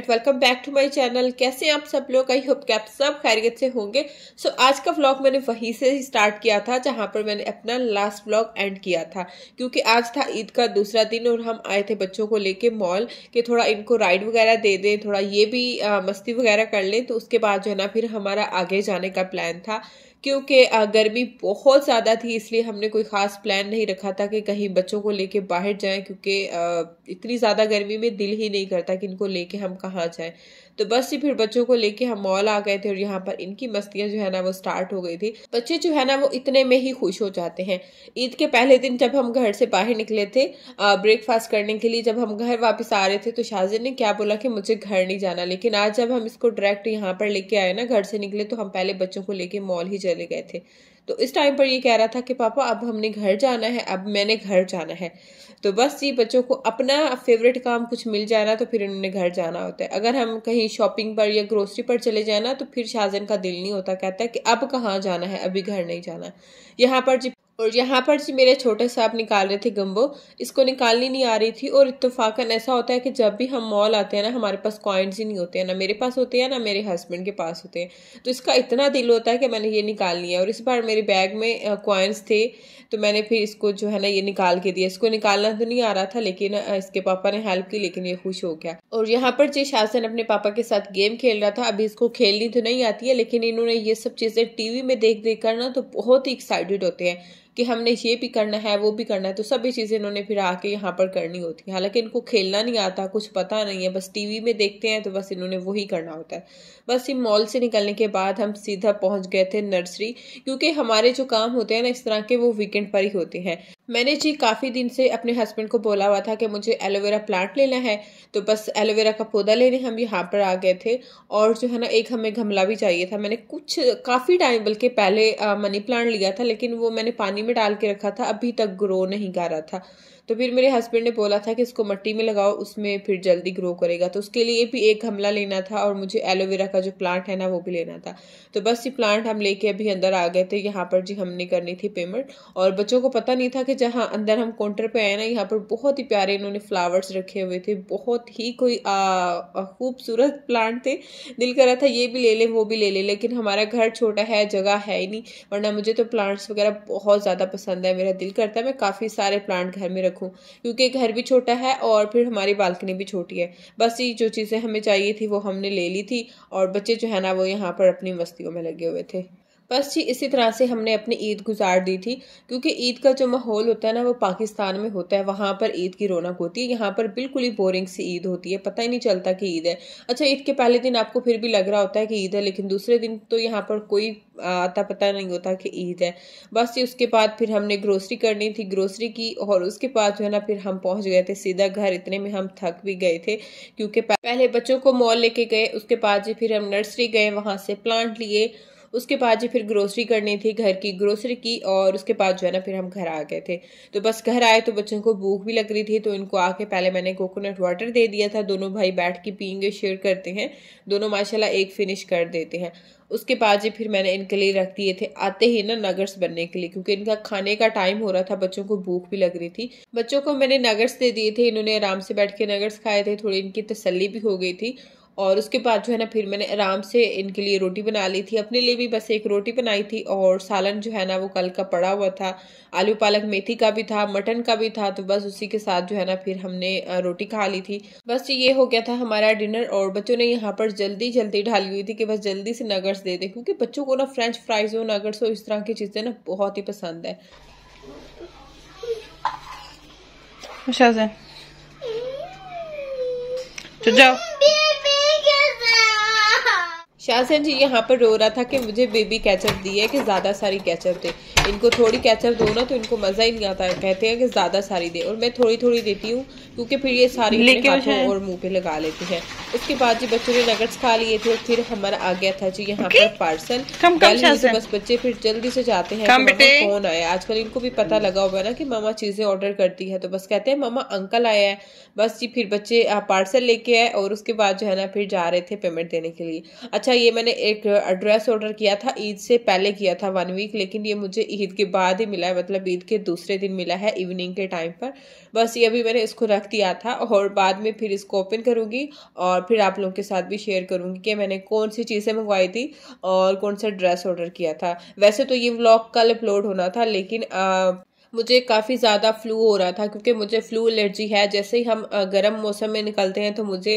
and welcome back to my channel कैसे हैं आप सब लोग आई होप कि आप सब खैरियत से होंगे सो so, आज का व्लॉग मैंने वहीं से स्टार्ट किया था जहां पर मैंने अपना लास्ट व्लॉग एंड किया था क्योंकि आज था ईद का दूसरा दिन और हम आए थे बच्चों को लेके मॉल कि थोड़ा इनको राइड वगैरह दे दें थोड़ा ये भी आ, मस्ती वगैरह कर लें तो उसके बाद जो है ना फिर हमारा आगे जाने का प्लान था क्योंकि गर्मी बहुत ज़्यादा थी इसलिए हमने कोई ख़ास प्लान नहीं रखा था कि कहीं बच्चों को लेके बाहर जाएं क्योंकि इतनी ज़्यादा गर्मी में दिल ही नहीं करता कि इनको लेके हम कहाँ जाएं तो बस से फिर बच्चों को लेके हम मॉल आ गए थे और यहाँ पर इनकी मस्तियाँ जो है ना वो स्टार्ट हो गई थी बच्चे जो है ना वो इतने में ही खुश हो जाते हैं ईद के पहले दिन जब हम घर से बाहर निकले थे ब्रेकफास्ट करने के लिए जब हम घर वापस आ रहे थे तो शाजिर ने क्या बोला कि मुझे घर नहीं जाना लेकिन आज जब हम इसको डायरेक्ट यहाँ पर लेके आए ना घर से निकले तो हम पहले बच्चों को लेके मॉल ही चले गए थे तो इस टाइम पर ये कह रहा था कि पापा अब हमने घर जाना है अब मैंने घर जाना है तो बस ये बच्चों को अपना फेवरेट काम कुछ मिल जाना तो फिर इन्होंने घर जाना होता है अगर हम कहीं शॉपिंग पर या ग्रोसरी पर चले जाए ना तो फिर शाहजन का दिल नहीं होता कहता है कि अब कहाँ जाना है अभी घर नहीं जाना यहाँ पर जी और यहाँ पर जी मेरे छोटे साहब निकाल रहे थे गम्बो इसको निकालनी नहीं आ रही थी और इतफाक़न ऐसा होता है कि जब भी हम मॉल आते हैं ना हमारे पास कॉइन्स ही नहीं होते हैं ना मेरे पास होते हैं ना मेरे हस्बैंड के पास होते हैं तो इसका इतना दिल होता है कि मैंने ये निकालनी है और इस बार मेरे बैग में कॉइन्स थे तो मैंने फिर इसको जो है ना ये निकाल के दिया इसको निकालना तो नहीं आ रहा था लेकिन इसके पापा ने हेल्प की लेकिन ये खुश हो गया और यहाँ पर जी शासन अपने पापा के साथ गेम खेल रहा था अभी इसको खेलनी तो नहीं आती है लेकिन इन्होंने ये सब चीज़ें टीवी में देख देख कर ना तो बहुत ही एक्साइटेड होते हैं कि हमने ये भी करना है वो भी करना है तो सभी चीज़ें इन्होंने फिर आके यहाँ पर करनी होती है हालांकि इनको खेलना नहीं आता कुछ पता नहीं है बस टीवी में देखते हैं तो बस इन्होंने वही करना होता है बस ये मॉल से निकलने के बाद हम सीधा पहुँच गए थे नर्सरी क्योंकि हमारे जो काम होते हैं ना इस तरह के वो वीकेंड पर ही होते हैं मैंने जी काफ़ी दिन से अपने हस्बैंड को बोला हुआ था कि मुझे एलोवेरा प्लांट लेना है तो बस एलोवेरा का पौधा लेने हम यहाँ पर आ गए थे और जो है ना एक हमें गमला भी चाहिए था मैंने कुछ काफ़ी टाइम बल्कि पहले मनी प्लांट लिया था लेकिन वो मैंने पानी में डाल के रखा था अभी तक ग्रो नहीं कर रहा था तो फिर मेरे हस्बैंड ने बोला था कि इसको मट्टी में लगाओ उसमें फिर जल्दी ग्रो करेगा तो उसके लिए भी एक गमला लेना था और मुझे एलोवेरा का जो प्लांट है ना वो भी लेना था तो बस ये प्लांट हम लेके अभी अंदर आ गए थे यहाँ पर जी हमने करनी थी पेमेंट और बच्चों को पता नहीं था कि जहाँ अंदर हम काउंटर पर आए ना यहाँ पर बहुत ही प्यारे इन्होंने फ्लावर्स रखे हुए थे बहुत ही कोई खूबसूरत प्लांट थे दिल कर रहा था ये भी ले लें वो भी ले लें लेकिन हमारा घर छोटा है जगह है ही नहीं वरना मुझे तो प्लांट्स वगैरह बहुत ज़्यादा पसंद है मेरा दिल करता है मैं काफ़ी सारे प्लांट घर में रखूँ रखूँ क्योंकि घर भी छोटा है और फिर हमारी बालकनी भी छोटी है बस ये जो चीज़ें हमें चाहिए थी वो हमने ले ली थी और बच्चे जो है ना वो यहाँ पर अपनी मस्तियों में लगे हुए थे बस जी इसी तरह से हमने अपनी ईद गुजार दी थी क्योंकि ईद का जो माहौल होता है ना वो पाकिस्तान में होता है वहाँ पर ईद की रौनक होती है यहाँ पर बिल्कुल ही बोरिंग सी ईद होती है पता ही नहीं चलता कि ईद है अच्छा ईद के पहले दिन आपको फिर भी लग रहा होता है कि ईद है लेकिन दूसरे दिन तो यहाँ पर कोई आता पता नहीं होता कि ईद है बस जी उसके बाद फिर हमने ग्रोसरी करनी थी ग्रोसरी की और उसके बाद जो है ना फिर हम पहुँच गए थे सीधा घर इतने में हम थक भी गए थे क्योंकि पहले बच्चों को मॉल लेके गए उसके बाद जी फिर हम नर्सरी गए वहाँ से प्लांट लिए उसके बाद जी फिर ग्रोसरी करनी थी घर की ग्रोसरी की और उसके बाद जो है ना फिर हम घर आ गए थे तो बस घर आए तो बच्चों को भूख भी लग रही थी तो इनको आके पहले मैंने कोकोनट वाटर दे दिया था दोनों भाई बैठ के पीएंगे शेयर करते हैं दोनों माशाल्लाह एक फिनिश कर देते हैं उसके बाद जी फिर मैंने इनके लिए रख दिए थे आते ही ना नगर्स बनने के लिए क्योंकि इनका खाने का टाइम हो रहा था बच्चों को भूख भी लग रही थी बच्चों को मैंने नगर्स दे दिए थे इन्होंने आराम से बैठ के नगर्स खाए थे थोड़ी इनकी तसली भी हो गई थी और उसके बाद जो है ना फिर मैंने आराम से इनके लिए रोटी बना ली थी अपने लिए भी बस एक रोटी बनाई थी और सालन जो है ना वो कल का पड़ा हुआ था आलू पालक मेथी का भी था मटन का भी था तो बस उसी के साथ जो है ना फिर हमने रोटी खा ली थी बस ये हो गया था हमारा डिनर और बच्चों ने यहाँ पर जल्दी जल्दी ढाली हुई थी कि बस जल्दी से नगर्स दे दें क्योंकि बच्चों को ना फ्रेंच फ्राइज हो नगर्स हो इस तरह की चीज़ें ना बहुत ही पसंद है अच्छा जाओ शासन जी यहाँ पर रो रहा था कि मुझे बेबी कैचअप दी है कि ज़्यादा सारी कैचअप दे इनको थोड़ी कैचअप दो ना तो इनको मज़ा ही नहीं आता है कहते हैं कि ज़्यादा सारी दे और मैं थोड़ी थोड़ी देती हूँ क्योंकि फिर ये सारी हाथों और मुंह पे लगा लेती है उसके बाद जी बच्चों ने नगट्स खा लिए थे और फिर हमारा आ गया था जी यहाँ पर पार्सल बस बच्चे फिर जल्दी से जाते हैं फोन तो आया आजकल इनको भी पता लगा है ना कि मामा चीज़ें ऑर्डर करती है तो बस कहते हैं मामा अंकल आया है बस जी फिर बच्चे पार्सल लेके आए और उसके बाद जो है ना फिर जा रहे थे पेमेंट देने के लिए अच्छा ये मैंने एक एड्रेस ऑर्डर किया था ईद से पहले किया था वन वीक लेकिन ये मुझे ईद के बाद ही मिला है मतलब ईद के दूसरे दिन मिला है इवनिंग के टाइम पर बस ये अभी मैंने इसको रख दिया था और बाद में फिर इसको ओपन करूँगी और फिर आप लोगों के साथ भी शेयर करूँगी कि मैंने कौन सी चीज़ें मंगवाई थी और कौन सा ड्रेस ऑर्डर किया था वैसे तो ये व्लॉग कल अपलोड होना था लेकिन आ, मुझे काफ़ी ज़्यादा फ्लू हो रहा था क्योंकि मुझे फ्लू एलर्जी है जैसे ही हम गर्म मौसम में निकलते हैं तो मुझे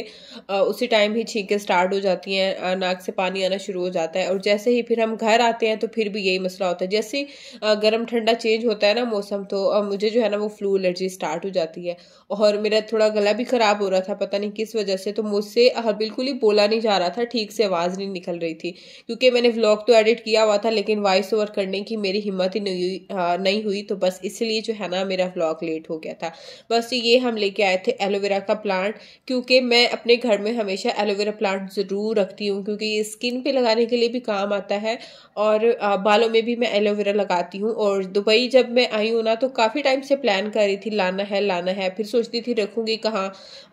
उसी टाइम ही छींकें स्टार्ट हो जाती हैं नाक से पानी आना शुरू हो जाता है और जैसे ही फिर हम घर आते हैं तो फिर भी यही मसला होता है जैसे ही गर्म ठंडा चेंज होता है ना मौसम तो मुझे जो है ना वो फ्लू एलर्जी स्टार्ट हो जाती है और मेरा थोड़ा गला भी ख़राब हो रहा था पता नहीं किस वजह से तो मुझसे बिल्कुल ही बोला नहीं जा रहा था ठीक से आवाज़ नहीं निकल रही थी क्योंकि मैंने व्लॉग तो एडिट किया हुआ था लेकिन वॉइस ओवर करने की मेरी हिम्मत ही नहीं हुई नहीं हुई तो बस इसलिए जो है ना मेरा व्लॉग लेट हो गया था बस ये हम लेके आए थे एलोवेरा का प्लांट क्योंकि मैं अपने घर में हमेशा एलोवेरा प्लांट ज़रूर रखती हूँ क्योंकि ये स्किन पे लगाने के लिए भी काम आता है और बालों में भी मैं एलोवेरा लगाती हूँ और दुबई जब मैं आई हूँ ना तो काफ़ी टाइम से प्लान कर रही थी लाना है लाना है फिर सोचती थी रखूँगी कहाँ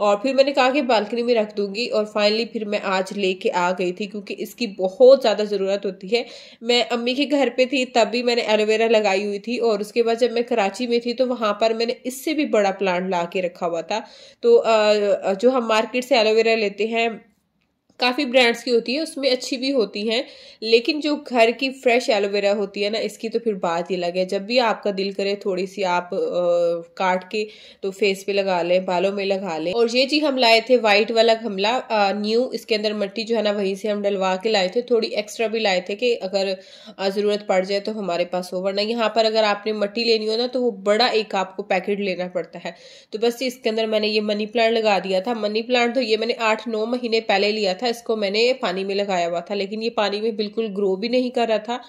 और फिर मैंने कहा कि बालकनी में रख दूँगी और फाइनली फिर मैं आज लेके आ गई थी क्योंकि इसकी बहुत ज़्यादा ज़रूरत होती है मैं अम्मी के घर पर थी तब भी मैंने एलोवेरा लगाई हुई थी और उसके बाद जब मैं मैं कराची में थी तो वहाँ पर मैंने इससे भी बड़ा प्लांट ला के रखा हुआ था तो जो हम मार्केट से एलोवेरा लेते हैं काफ़ी ब्रांड्स की होती है उसमें अच्छी भी होती है लेकिन जो घर की फ्रेश एलोवेरा होती है ना इसकी तो फिर बात ही अलग है जब भी आपका दिल करे थोड़ी सी आप आ, काट के तो फेस पे लगा लें बालों में लगा लें और ये जी हम लाए थे वाइट वाला गमला न्यू इसके अंदर मट्टी जो है ना वहीं से हम डलवा के लाए थे थोड़ी एक्स्ट्रा भी लाए थे कि अगर ज़रूरत पड़ जाए तो हमारे पास हो वरना यहाँ पर अगर आपने मट्टी लेनी हो ना तो वो बड़ा एक आपको पैकेट लेना पड़ता है तो बस इसके अंदर मैंने ये मनी प्लांट लगा दिया था मनी प्लांट तो ये मैंने आठ नौ महीने पहले लिया था इसको मैंने पानी में लगाया हुआ था लेकिन ये पानी में बिल्कुल ग्रो भी नहीं कर रहा था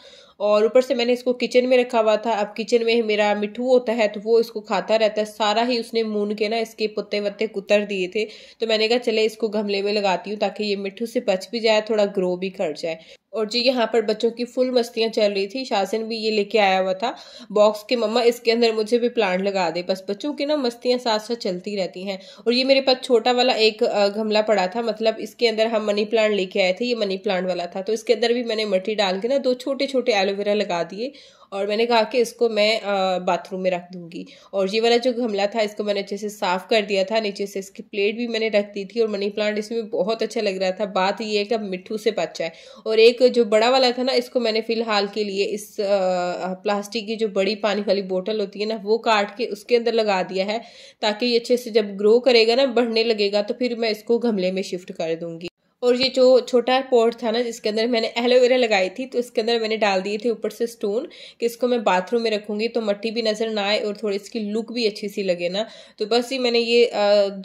और ऊपर से मैंने इसको किचन में रखा हुआ था अब किचन में मेरा मिठू होता है तो वो इसको खाता रहता है सारा ही उसने मून के ना इसके पुते वत्ते कुतर दिए थे तो मैंने कहा चले इसको गमले में लगाती हूँ ताकि ये मिठू से बच भी जाए थोड़ा ग्रो भी कर जाए और जी यहाँ पर बच्चों की फुल मस्तियाँ चल रही थी शासन भी ये लेके आया हुआ था बॉक्स के मम्मा इसके अंदर मुझे भी प्लांट लगा दे बस बच्चों की ना मस्तियाँ साथ साथ चलती रहती हैं और ये मेरे पास छोटा वाला एक गमला पड़ा था मतलब इसके अंदर हम मनी प्लांट लेके आए थे ये मनी प्लांट वाला था तो इसके अंदर भी मैंने मट्टी डाल के ना दो छोटे छोटे एलो एलोवेरा लगा दिए और मैंने कहा कि इसको मैं बाथरूम में रख दूंगी और ये वाला जो गमला था इसको मैंने अच्छे से साफ़ कर दिया था नीचे से इसकी प्लेट भी मैंने रख दी थी और मनी प्लांट इसमें बहुत अच्छा लग रहा था बात ये है कि अब मिट्टू से बचा है और एक जो बड़ा वाला था ना इसको मैंने फ़िलहाल के लिए इस प्लास्टिक की जो बड़ी पानी वाली बोटल होती है ना वो काट के उसके अंदर लगा दिया है ताकि ये अच्छे से जब ग्रो करेगा ना बढ़ने लगेगा तो फिर मैं इसको गमले में शिफ्ट कर दूँगी और ये जो छोटा पॉट था ना जिसके अंदर मैंने एलोवेरा लगाई थी तो इसके अंदर मैंने डाल दिए थे ऊपर से स्टोन कि इसको मैं बाथरूम में रखूँगी तो मट्टी भी नज़र ना आए और थोड़ी इसकी लुक भी अच्छी सी लगे ना तो बस ये मैंने ये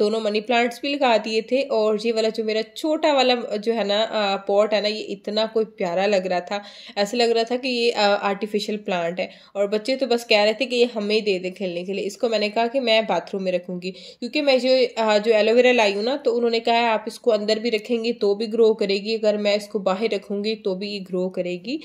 दोनों मनी प्लांट्स भी लगा दिए थे और ये वाला जो मेरा छोटा वाला जो है ना पॉट है ना ये इतना कोई प्यारा लग रहा था ऐसा लग रहा था कि ये आर्टिफिशियल प्लांट है और बच्चे तो बस कह रहे थे कि ये हमें ही दे दें खेलने के लिए इसको मैंने कहा कि मैं बाथरूम में रखूँगी क्योंकि मैं जो जो एलोवेरा लाई हूँ ना तो उन्होंने कहा आप इसको अंदर भी रखेंगी तो तो भी ग्रो करेगी अगर मैं इसको बाहर रखूँगी तो भी ये ग्रो करेगी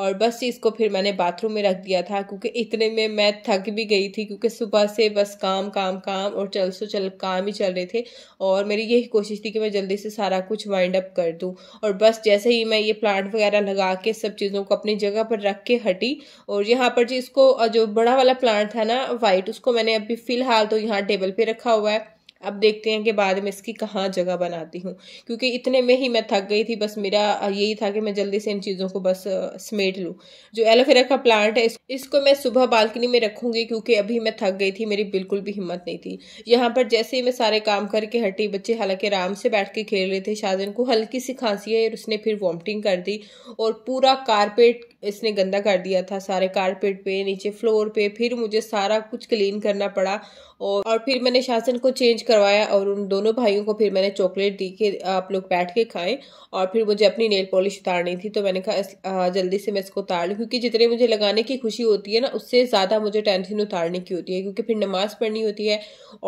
और बस इसको फिर मैंने बाथरूम में रख दिया था क्योंकि इतने में मैं थक भी गई थी क्योंकि सुबह से बस काम काम काम और चल सो चल काम ही चल रहे थे और मेरी यही कोशिश थी कि मैं जल्दी से सारा कुछ वाइंड अप कर दूँ और बस जैसे ही मैं ये प्लांट वगैरह लगा के सब चीज़ों को अपनी जगह पर रख के हटी और यहाँ पर जी इसको जो बड़ा वाला प्लांट था ना वाइट उसको मैंने अभी फ़िलहाल तो यहाँ टेबल पर रखा हुआ है अब देखते हैं कि बाद में इसकी कहाँ जगह बनाती हूँ क्योंकि इतने में ही मैं थक गई थी बस मेरा यही था कि मैं जल्दी से इन चीज़ों को बस समेट लूँ जो एलोवेरा का प्लांट है इसको मैं सुबह बालकनी में रखूँगी क्योंकि अभी मैं थक गई थी मेरी बिल्कुल भी हिम्मत नहीं थी यहाँ पर जैसे ही मैं सारे काम करके हटी बच्चे हालांकि आराम से बैठ के खेल रहे थे शाहजन को हल्की सी खांसी है और उसने फिर वॉमिटिंग कर दी और पूरा कारपेट इसने गंदा कर दिया था सारे कारपेट पे नीचे फ्लोर पे फिर मुझे सारा कुछ क्लीन करना पड़ा और और फिर मैंने शासन को चेंज करवाया और उन दोनों भाइयों को फिर मैंने चॉकलेट दी कि आप लोग बैठ के खाएं और फिर मुझे अपनी नेल पॉलिश उतारनी थी तो मैंने कहा जल्दी से मैं इसको उतार लूँ क्योंकि जितने मुझे लगाने की खुशी होती है ना उससे ज़्यादा मुझे टेंशन उतारने की होती है क्योंकि फिर नमाज़ पढ़नी होती है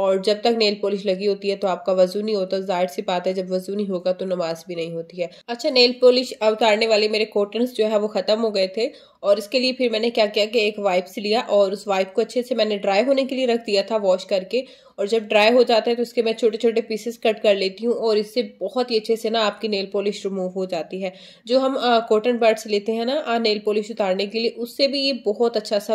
और जब तक नेल पॉलिश लगी होती है तो आपका वजू नहीं होता जाहिर सी बात है जब वजू नहीं होगा तो नमाज भी नहीं होती है अच्छा नेल पॉलिश उतारने वाले मेरे कॉटन्स जो है वो ख़त्म हो गए गए थे और इसके लिए फिर मैंने क्या किया कि एक वाइप्स लिया और उस वाइप को अच्छे से मैंने ड्राई होने के लिए रख दिया था वॉश करके और जब ड्राई हो जाता है तो इसके मैं छोटे छोटे पीसेस कट कर लेती हूँ और इससे बहुत ही अच्छे से ना आपकी नेल पॉलिश रिमूव हो जाती है जो हम कॉटन बर्ड्स लेते हैं ना नेल पॉलिश उतारने के लिए उससे भी ये बहुत अच्छा सा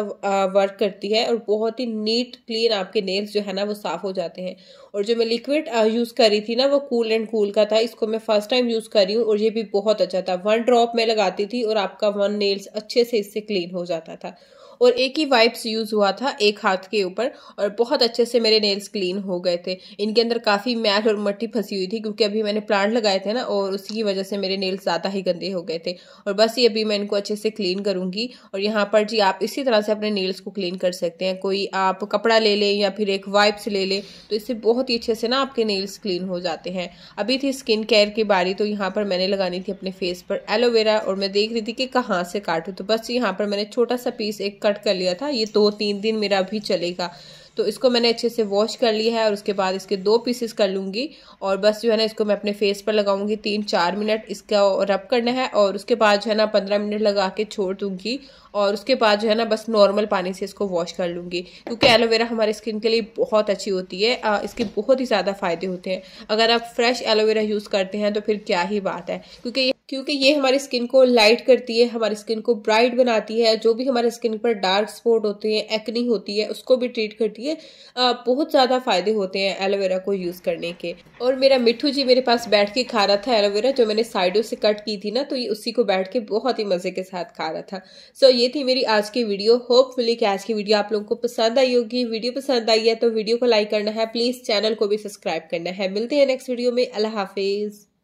वर्क करती है और बहुत ही नीट क्लीन आपके नेल्स जो है ना वो साफ़ हो जाते हैं और जो मैं लिक्विड यूज़ करी थी ना वो कूल एंड कूल का था इसको मैं फर्स्ट टाइम यूज़ करी हूँ और ये भी बहुत अच्छा था वन ड्रॉप मैं लगाती थी और आपका वन नेल्स अच्छे से इससे क्लीन हो जाता था और एक ही वाइप्स यूज़ हुआ था एक हाथ के ऊपर और बहुत अच्छे से मेरे नेल्स क्लीन हो गए थे इनके अंदर काफ़ी मैल और मट्टी फंसी हुई थी क्योंकि अभी मैंने प्लांट लगाए थे ना और उसी की वजह से मेरे नेल ज़्यादा ही गंदे हो गए थे और बस ये अभी मैं इनको अच्छे से क्लीन करूँगी और यहाँ पर जी आप इसी तरह से अपने नेल्स को क्लीन कर सकते हैं कोई आप कपड़ा ले लें या फिर एक वाइप्स ले लें तो इससे बहुत ही अच्छे से ना आपके नेल्स क्लीन हो जाते हैं अभी थी स्किन केयर की बारी तो यहाँ पर मैंने लगानी थी अपने फेस पर एलोवेरा और मैं देख रही थी कि कहाँ से काटूँ तो बस यहाँ पर मैंने छोटा सा पीस एक कट कर लिया था ये दो तीन दिन मेरा अभी चलेगा तो इसको मैंने अच्छे से वॉश कर लिया है और उसके बाद इसके दो पीसेस कर लूँगी और बस जो है ना इसको मैं अपने फेस पर लगाऊंगी तीन चार मिनट इसका रब करना है और उसके बाद जो है ना पंद्रह मिनट लगा के छोड़ दूँगी और उसके बाद जो है ना बस नॉर्मल पानी से इसको वॉश कर लूँगी क्योंकि एलोवेरा हमारे स्किन के लिए बहुत अच्छी होती है इसके बहुत ही ज़्यादा फ़ायदे होते हैं अगर आप फ्रेश एलोवेरा यूज़ करते हैं तो फिर क्या ही बात है क्योंकि क्योंकि ये हमारी स्किन को लाइट करती है हमारी स्किन को ब्राइट बनाती है जो भी हमारे स्किन पर डार्क स्पॉट होते हैं एक्नी होती है उसको भी ट्रीट करती है बहुत ज़्यादा फ़ायदे होते हैं एलोवेरा को यूज़ करने के और मेरा मिठू जी मेरे पास बैठ के खा रहा था एलोवेरा जो मैंने साइडों से कट की थी ना तो ये उसी को बैठ के बहुत ही मज़े के साथ खा रहा था सो so, ये थी मेरी आज की वीडियो होपफुली कि आज की वीडियो आप लोगों को पसंद आई होगी वीडियो पसंद आई है तो वीडियो को लाइक करना है प्लीज़ चैनल को भी सब्सक्राइब करना है मिलते हैं नेक्स्ट वीडियो में अल्लाह हाफिज़